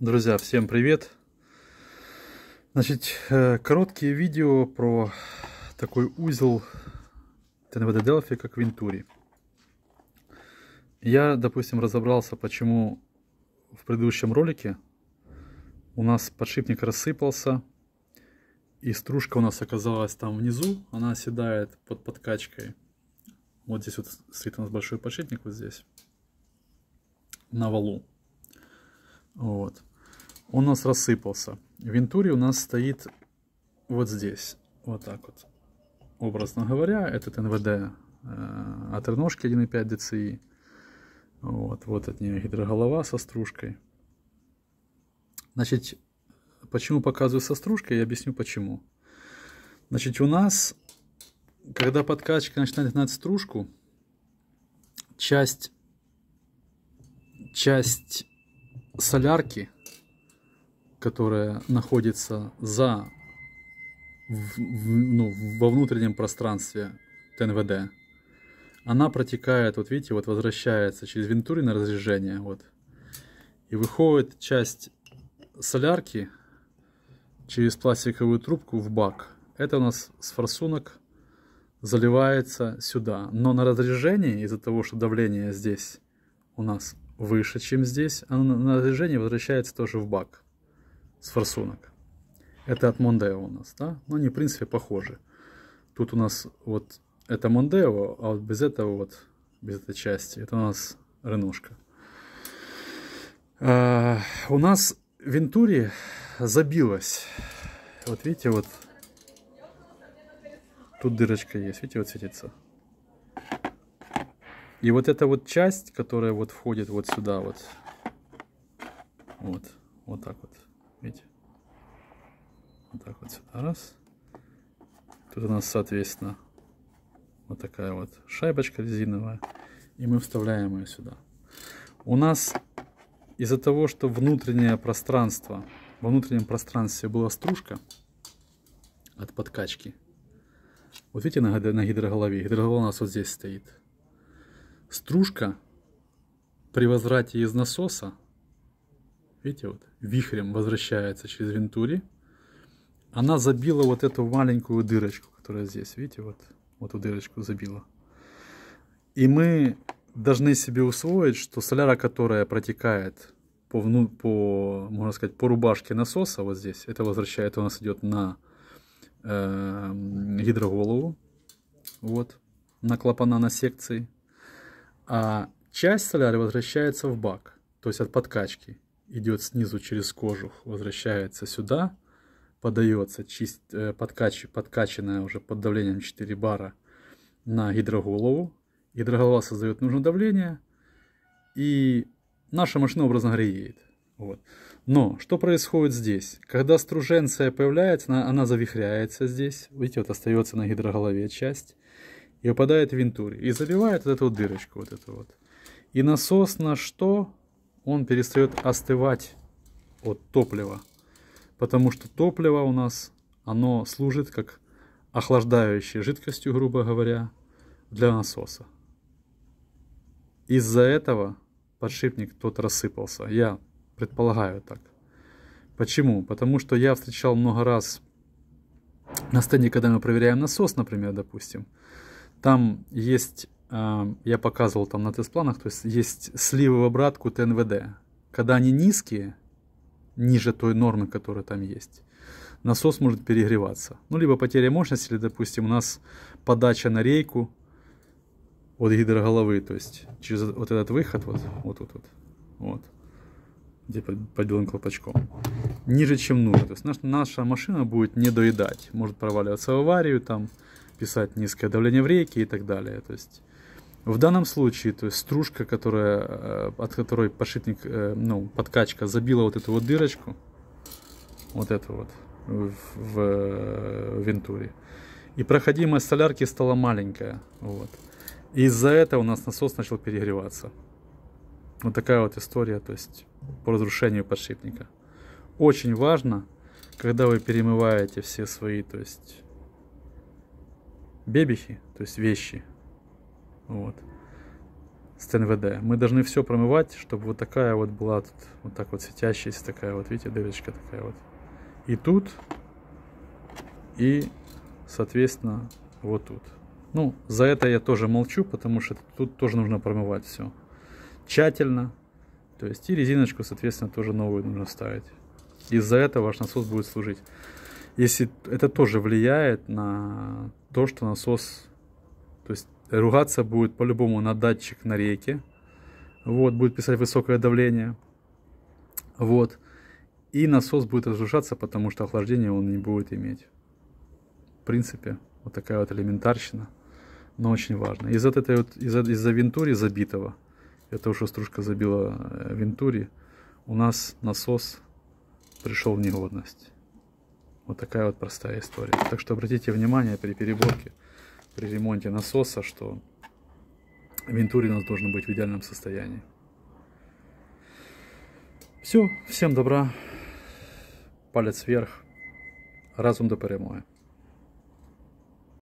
Друзья, всем привет! Значит, э, короткие видео про такой узел ТНВД Delphi, как Вентури. Я, допустим, разобрался, почему в предыдущем ролике у нас подшипник рассыпался, и стружка у нас оказалась там внизу, она оседает под подкачкой. Вот здесь вот стоит у нас большой подшипник, вот здесь, на валу. Вот он у нас рассыпался. Вентури у нас стоит вот здесь, вот так вот. Образно говоря, этот НВД э, от Реношки 1,5 ДЦИ. Вот, вот от нее гидроголова со стружкой. Значит, почему показываю со стружкой, я объясню почему. Значит, у нас, когда подкачка начинает гнать стружку, часть, часть солярки – которая находится за в, в, ну, во внутреннем пространстве ТНВД, она протекает, вот видите, вот возвращается через вентури на разрежение, вот. И выходит часть солярки через пластиковую трубку в бак. Это у нас с форсунок заливается сюда. Но на разрежении, из-за того, что давление здесь у нас выше, чем здесь, оно на разрежении возвращается тоже в бак с форсунок. Это от Мондео у нас, да? Но ну, они, в принципе, похожи. Тут у нас вот это Мондео, а вот без этого вот, без этой части, это у нас Ренушка. А, у нас Вентури забилась. Вот видите, вот тут дырочка есть, видите, вот светится. И вот эта вот часть, которая вот входит вот сюда вот, вот, вот так вот. Видите? Вот так вот сюда раз. Тут у нас, соответственно, вот такая вот шайбочка резиновая. И мы вставляем ее сюда. У нас из-за того, что внутреннее пространство, во внутреннем пространстве была стружка от подкачки. Вот видите на, на гидроголове? Гидроголова у нас вот здесь стоит. Стружка при возврате из насоса видите, вот вихрем возвращается через Вентури. Она забила вот эту маленькую дырочку, которая здесь, видите, вот, вот эту дырочку забила. И мы должны себе усвоить, что соляра, которая протекает по, вну, по, можно сказать, по рубашке насоса вот здесь, это возвращает, у нас идет на э, гидроголову, вот, на клапана на секции, а часть соляры возвращается в бак, то есть от подкачки идет снизу через кожух, возвращается сюда, подается чист, э, подкач, подкачанная уже под давлением 4 бара на гидроголову. Гидроголова создает нужное давление, и наша машина образно греет. Вот. Но что происходит здесь? Когда струженция появляется, она, она завихряется здесь, видите, вот остается на гидроголове часть, и попадает в вентурь, и забивает вот эту вот дырочку, вот эту вот. И насос на что? он перестает остывать от топлива. Потому что топливо у нас, оно служит как охлаждающей жидкостью, грубо говоря, для насоса. Из-за этого подшипник тот рассыпался. Я предполагаю так. Почему? Потому что я встречал много раз на стенде, когда мы проверяем насос, например, допустим, там есть я показывал там на тест-планах, то есть есть сливы в обратку ТНВД. Когда они низкие, ниже той нормы, которая там есть, насос может перегреваться. Ну, либо потеря мощности, или, допустим, у нас подача на рейку от гидроголовы, то есть через вот этот выход, вот, вот, вот, вот, вот где под поделан колпачком, ниже, чем нужно. То есть наш, наша машина будет не доедать, может проваливаться в аварию, там, писать низкое давление в рейке и так далее. То есть в данном случае, то есть стружка, которая, э, от которой подшипник, э, ну, подкачка забила вот эту вот дырочку, вот эту вот, в, в э, вентуре. И проходимость солярки стала маленькая, вот. из-за этого у нас насос начал перегреваться. Вот такая вот история, то есть по разрушению подшипника. Очень важно, когда вы перемываете все свои, то есть бебихи, то есть вещи, вот. С ТНВД. Мы должны все промывать, чтобы вот такая вот была тут, вот так вот светящаяся такая вот, видите, дырочка такая вот. И тут, и, соответственно, вот тут. Ну, за это я тоже молчу, потому что тут тоже нужно промывать все. Тщательно. То есть и резиночку, соответственно, тоже новую нужно ставить. Из-за этого ваш насос будет служить. Если это тоже влияет на то, что насос, то есть Ругаться будет по-любому на датчик на реке. Вот, будет писать высокое давление. Вот. И насос будет разрушаться, потому что охлаждение он не будет иметь. В принципе, вот такая вот элементарщина. Но очень важно. Из-за этой вот, из-за, из-за вентури забитого, это уже стружка забила э, вентури, у нас насос пришел в негодность. Вот такая вот простая история. Так что обратите внимание при переборке при ремонте насоса, что вентури у нас должен быть в идеальном состоянии. Все, всем добра, палец вверх, разум до перемоги.